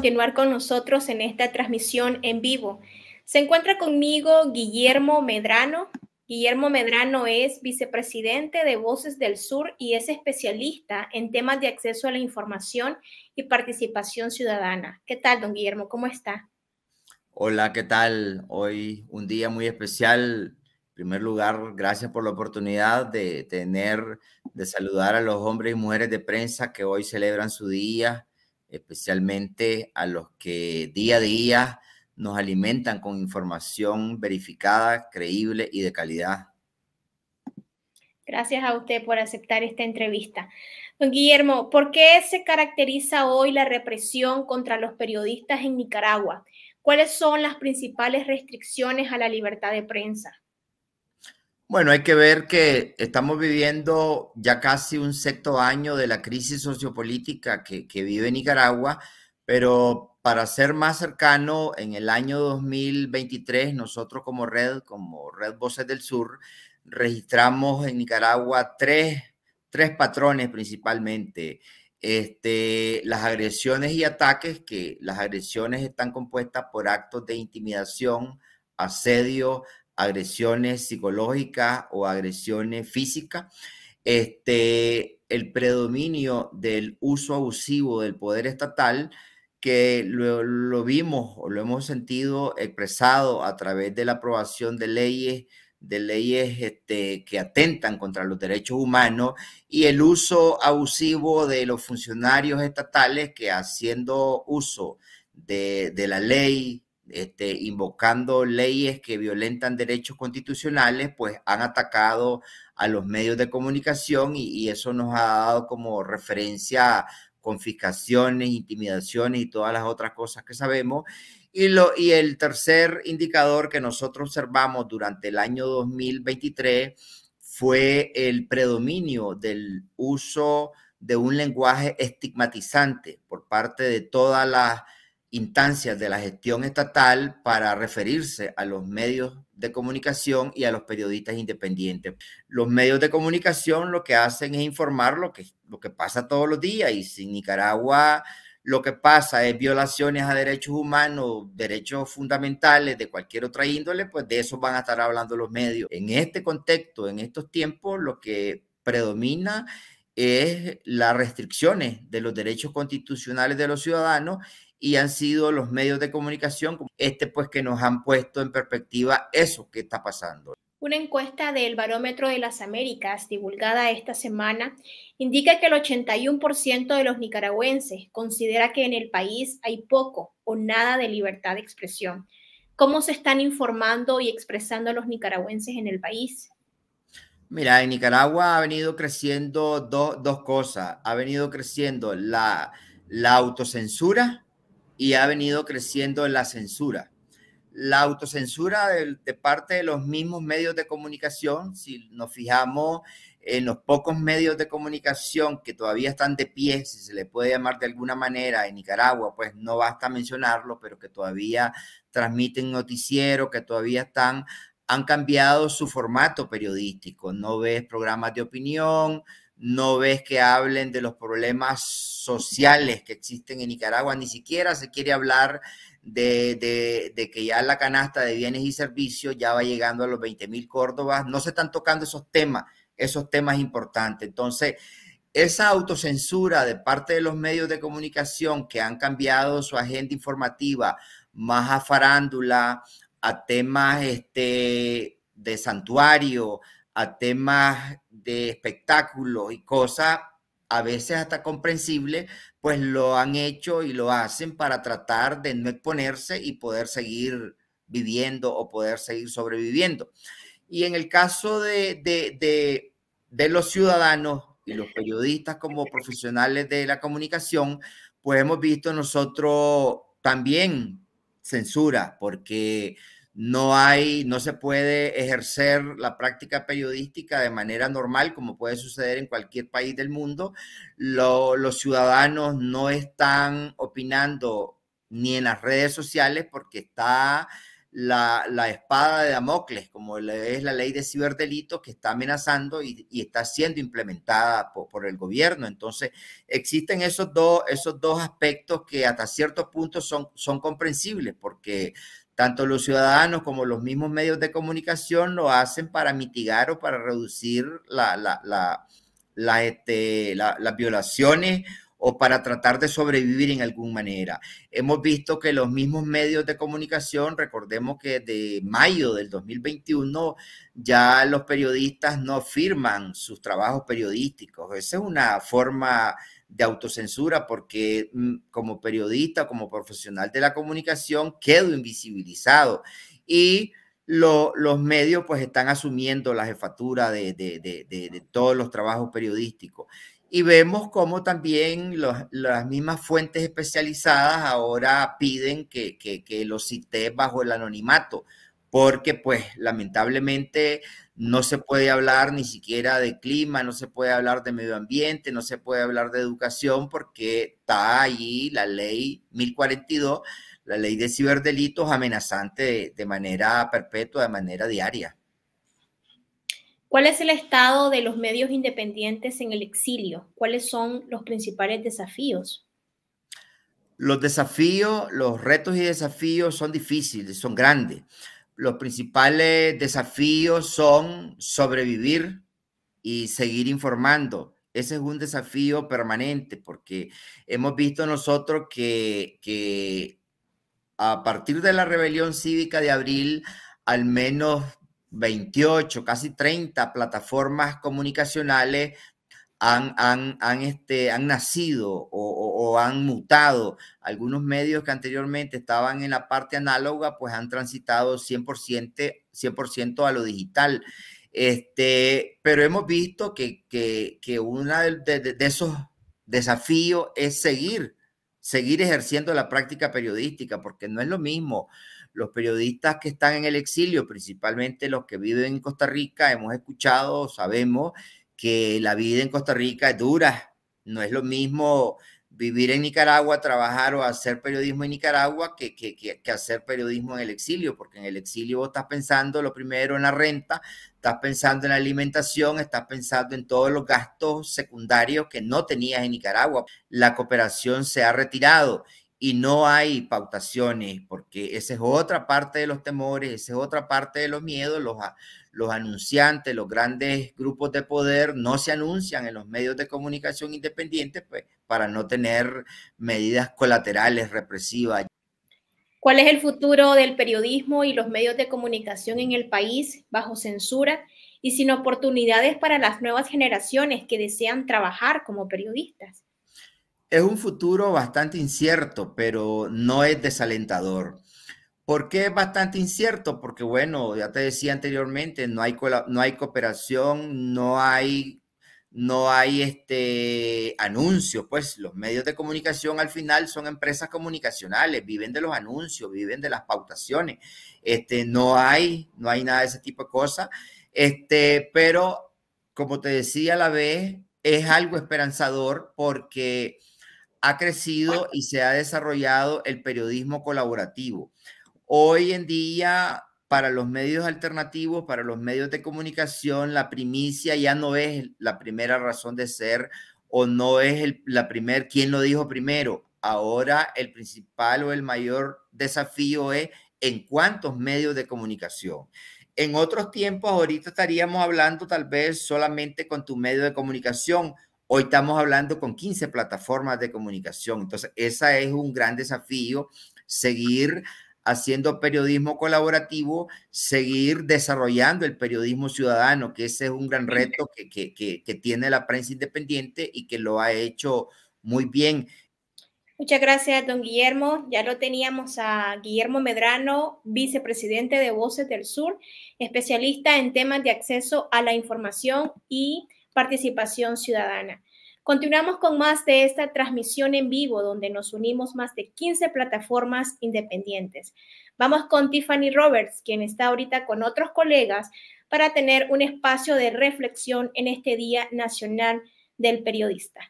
continuar con nosotros en esta transmisión en vivo. Se encuentra conmigo Guillermo Medrano. Guillermo Medrano es vicepresidente de Voces del Sur y es especialista en temas de acceso a la información y participación ciudadana. ¿Qué tal, don Guillermo? ¿Cómo está? Hola, ¿qué tal? Hoy un día muy especial. En primer lugar, gracias por la oportunidad de tener, de saludar a los hombres y mujeres de prensa que hoy celebran su día especialmente a los que día a día nos alimentan con información verificada, creíble y de calidad. Gracias a usted por aceptar esta entrevista. Don Guillermo, ¿por qué se caracteriza hoy la represión contra los periodistas en Nicaragua? ¿Cuáles son las principales restricciones a la libertad de prensa? Bueno, hay que ver que estamos viviendo ya casi un sexto año de la crisis sociopolítica que, vive Nicaragua, pero para ser más cercano, en el año 2023 nosotros como red, como Red Voces del Sur, registramos en Nicaragua tres, patrones principalmente. Este, las agresiones y ataques, que las agresiones están compuestas por actos de intimidación, asedio, agresiones psicológicas o agresiones físicas. Este, el predominio del uso abusivo del poder estatal, que lo, vimos o lo hemos sentido expresado a través de la aprobación de leyes de leyes este, que atentan contra los derechos humanos y el uso abusivo de los funcionarios estatales que haciendo uso de, de la ley, este, invocando leyes que violentan derechos constitucionales, pues han atacado a los medios de comunicación y, eso nos ha dado como referencia confiscaciones, intimidaciones y todas las otras cosas que sabemos. Y, lo, y el tercer indicador que nosotros observamos durante el año 2023 fue el predominio del uso de un lenguaje estigmatizante por parte de todas las instancias de la gestión estatal para referirse a los medios de comunicación y a los periodistas independientes. Los medios de comunicación lo que hacen es informar lo que, lo que pasa todos los días y si en Nicaragua lo que pasa es violaciones a derechos humanos, derechos fundamentales de cualquier otra índole, pues de eso van a estar hablando los medios. En este contexto, en estos tiempos, lo que predomina es las restricciones de los derechos constitucionales de los ciudadanos y han sido los medios de comunicación, este pues que nos han puesto en perspectiva eso que está pasando. Una encuesta del Barómetro de las Américas divulgada esta semana indica que el 81% de los nicaragüenses considera que en el país hay poco o nada de libertad de expresión. ¿Cómo se están informando y expresando los nicaragüenses en el país? Mira, en Nicaragua ha venido creciendo dos cosas. Ha venido creciendo la, la autocensura y ha venido creciendo la censura. La autocensura de, parte de los mismos medios de comunicación, si nos fijamos en los pocos medios de comunicación que todavía están de pie, si se le puede llamar de alguna manera, en Nicaragua, pues no basta mencionarlo, pero que todavía transmiten noticiero, que todavía están, han cambiado su formato periodístico. No ves programas de opinión, no ves que hablen de los problemas sociales que existen en Nicaragua, ni siquiera se quiere hablar de, que ya la canasta de bienes y servicios ya va llegando a los 20.000 Córdobas, no se están tocando esos temas, esos temas importantes. Entonces, esa autocensura de parte de los medios de comunicación que han cambiado su agenda informativa más a farándula, a temas este, de santuario, a temas de espectáculos y cosas a veces hasta comprensible, pues lo han hecho y lo hacen para tratar de no exponerse y poder seguir viviendo o poder seguir sobreviviendo. Y en el caso de, de los ciudadanos y los periodistas como profesionales de la comunicación, pues hemos visto nosotros también censura, porque no hay, no se puede ejercer la práctica periodística de manera normal, como puede suceder en cualquier país del mundo. los ciudadanos no están opinando ni en las redes sociales porque está la, espada de Damocles, como es la ley de ciberdelitos que está amenazando y, está siendo implementada por, el gobierno. Entonces, existen esos dos, esos dos aspectos que hasta cierto punto son, son comprensibles porque tanto los ciudadanos como los mismos medios de comunicación lo hacen para mitigar o para reducir este, las violaciones o para tratar de sobrevivir en alguna manera. Hemos visto que los mismos medios de comunicación, recordemos que de mayo del 2021 ya los periodistas no firman sus trabajos periodísticos. Esa es una forma de autocensura porque mm, como periodista, como profesional de la comunicación, quedo invisibilizado. Y los medios pues están asumiendo la jefatura de, todos los trabajos periodísticos. Y vemos cómo también las mismas fuentes especializadas ahora piden que, que, que los bajo el anonimato, porque pues lamentablemente no se puede hablar ni siquiera de clima, no se puede hablar de medio ambiente, no se puede hablar de educación porque está allí la ley 1042, la ley de ciberdelitos amenazante de, de manera perpetua, de manera diaria. ¿Cuál es el estado de los medios independientes en el exilio? ¿Cuáles son los principales desafíos? Los desafíos, los retos y desafíos son difíciles, son grandes los principales desafíos son sobrevivir y seguir informando. Ese es un desafío permanente porque hemos visto nosotros que, a partir de la rebelión cívica de abril, al menos 28, casi 30 plataformas comunicacionales han, han, han, este, han nacido o, han mutado. Algunos medios que anteriormente estaban en la parte análoga, pues han transitado 100%, 100 a lo digital. Este, pero hemos visto que, que, que uno de, esos desafíos es seguir, seguir ejerciendo la práctica periodística, porque no es lo mismo. Los periodistas que están en el exilio, principalmente los que viven en Costa Rica, hemos escuchado, sabemos que la vida en Costa Rica es dura. No es lo mismo vivir en Nicaragua, trabajar o hacer periodismo en Nicaragua que, hacer periodismo en el exilio, porque en el exilio vos estás pensando lo primero en la renta, estás pensando en la alimentación, estás pensando en todos los gastos secundarios que no tenías en Nicaragua. La cooperación se ha retirado y no hay pautaciones, porque esa es otra parte de los temores, esa es otra parte de los miedos, los, los anunciantes, los grandes grupos de poder no se anuncian en los medios de comunicación independientes pues, para no tener medidas colaterales represivas. ¿Cuál es el futuro del periodismo y los medios de comunicación en el país bajo censura y sin oportunidades para las nuevas generaciones que desean trabajar como periodistas? es un futuro bastante incierto, pero no es desalentador. ¿Por qué es bastante incierto? Porque, bueno, ya te decía anteriormente, no hay, no hay cooperación, no hay, no hay este, anuncios. Pues los medios de comunicación al final son empresas comunicacionales, viven de los anuncios, viven de las pautaciones. Este, no, hay, no hay nada de ese tipo de cosas. Este, pero, como te decía a la vez, es algo esperanzador porque ha crecido y se ha desarrollado el periodismo colaborativo. Hoy en día, para los medios alternativos, para los medios de comunicación, la primicia ya no es la primera razón de ser o no es la primer, quién lo dijo primero. Ahora el principal o el mayor desafío es en cuántos medios de comunicación. En otros tiempos, ahorita estaríamos hablando tal vez solamente con tu medio de comunicación, Hoy estamos hablando con 15 plataformas de comunicación. Entonces, ese es un gran desafío, seguir haciendo periodismo colaborativo, seguir desarrollando el periodismo ciudadano, que ese es un gran reto que, que, tiene la prensa independiente y que lo ha hecho muy bien. Muchas gracias, don Guillermo. Ya lo teníamos a Guillermo Medrano, vicepresidente de Voces del Sur, especialista en temas de acceso a la información y participación ciudadana. Continuamos con más de esta transmisión en vivo donde nos unimos más de 15 plataformas independientes. Vamos con Tiffany Roberts, quien está ahorita con otros colegas para tener un espacio de reflexión en este Día Nacional del Periodista.